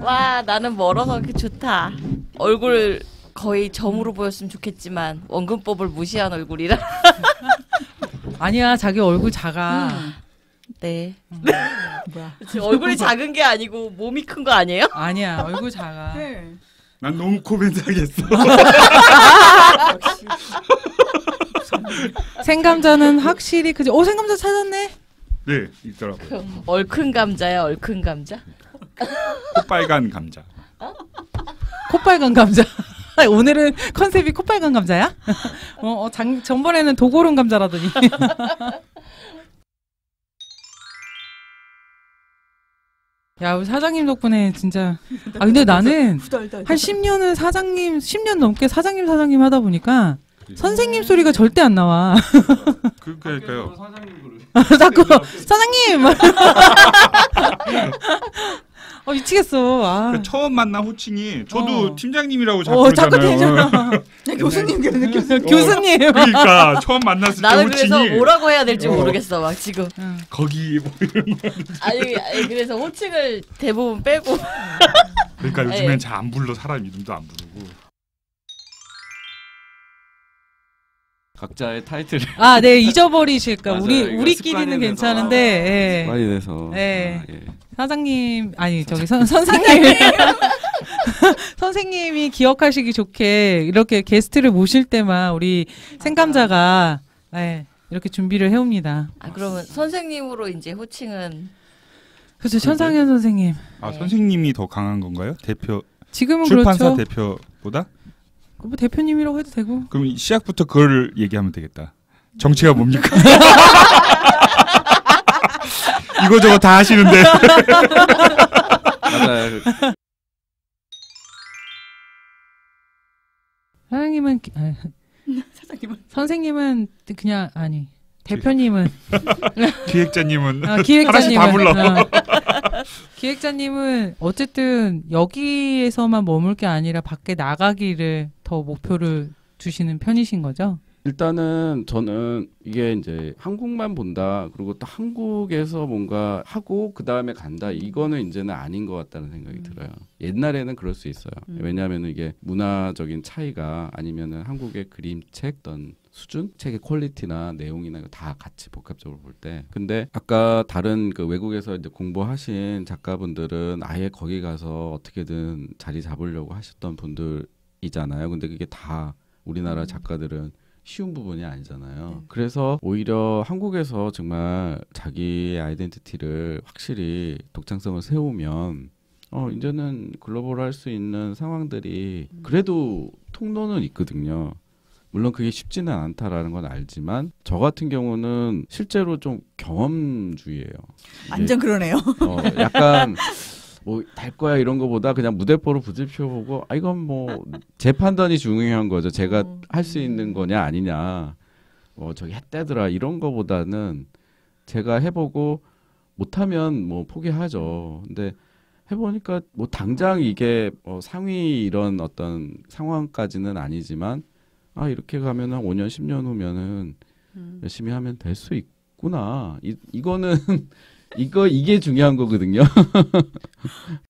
와 나는 멀어서 그 좋다. 얼굴 거의 점으로 보였으면 좋겠지만 원근법을 무시한 얼굴이라. 아니야 자기 얼굴 작아. 음. 네. 음. 얼굴이 작은 게 아니고 몸이 큰 거 아니에요? 아니야 얼굴 작아. 네. 난 너무 코멘트 하겠어. 생감자는 확실히 그지. 오 어, 생감자 찾았네. 네있더라고 얼큰 감자야 얼큰 감자. 빨간 감자. 코빨간 감자. 오늘은 컨셉이 코빨간 감자야? 어, 어, 장, 전번에는 도고론 감자라더니. 야, 우리 사장님 덕분에 진짜. 아, 근데 나는 한 10년은 사장님, 10년 넘게 사장님, 사장님 하다 보니까 선생님 소리가 절대 안 나와. 그, 그 러니까요 아, 자꾸, 사장님! 어, 미치겠어. 아. 그 처음 만난 호칭이 저도 어. 팀장님이라고 어, 자꾸 네, 네. 어, 부르잖아 교수님 느꼈어. 교수님. 그러니까 처음 만났을 때 호칭이 그래서 뭐라고 해야 될지 어. 모르겠어. 막 지금. 어. 거기 뭐 아니, 아니 그래서 호칭을 대부분 빼고. 그러니까 요즘엔 네. 잘안 불러 사람 이름도 안 부르고. 각자의 타이틀 아, 네 잊어버리실까 우리 우리끼리는 괜찮은데 예. 습관이 돼서 예. 아, 예. 사장님 아니 저기 선, 선생님 선생님이 기억하시기 좋게 이렇게 게스트를 모실 때만 우리 생감자가 네, 이렇게 준비를 해옵니다. 아 그러면 선생님으로 이제 호칭은 그렇죠 천상현 선생님. 아 네. 선생님이 더 강한 건가요? 대표 지금은 출판사 그렇죠. 대표보다? 그 뭐 대표님이라고 해도 되고. 그럼 시작부터 그걸 얘기하면 되겠다. 정체가 뭡니까? 이거저거 다 하시는데. 사장님은 아, 사장님은 선생님은 그냥 아니 대표님은 기획자님은 아, 기획자님은 다 불러. 아, 기획자님은 어쨌든 여기에서만 머물 게 아니라 밖에 나가기를 더 목표를 두시는 편이신 거죠? 일단은 저는 이게 이제 한국만 본다 그리고 또 한국에서 뭔가 하고 그 다음에 간다 이거는 이제는 아닌 것 같다는 생각이 음. 들어요. 옛날에는 그럴 수 있어요. 음. 왜냐하면 이게 문화적인 차이가 아니면은 한국의 그림책 어 수준, 책의 퀄리티나 내용이나 다 같이 복합적으로 볼 때. 근데 아까 다른 그 외국에서 이제 공부하신 작가분들은 아예 거기 가서 어떻게든 자리 잡으려고 하셨던 분들이잖아요. 근데 그게 다 우리나라 음. 작가들은 쉬운 부분이 아니잖아요. 네. 그래서 오히려 한국에서 정말 자기의 아이덴티티를 확실히 독창성을 세우면 어 이제는 글로벌할 수 있는 상황들이 음. 그래도 통로는 있거든요. 물론 그게 쉽지는 않다라는 건 알지만 저 같은 경우는 실제로 좀 경험주의예요. 완전 예. 그러네요. 어, 약간 뭐될 거야 이런 거보다 그냥 무대포로 부딪혀보고아 이건 뭐재 판단이 중요한 거죠. 제가 음. 할수 있는 음. 거냐 아니냐 뭐 저기 했대더라 이런 거보다는 제가 해보고 못하면 뭐 포기하죠. 근데 해보니까 뭐 당장 이게 뭐 상위 이런 어떤 상황까지는 아니지만 아 이렇게 가면 한 5년 10년 후면은 음. 열심히 하면 될 수 있구나. 이 이거는 이거 이게 중요한 거거든요.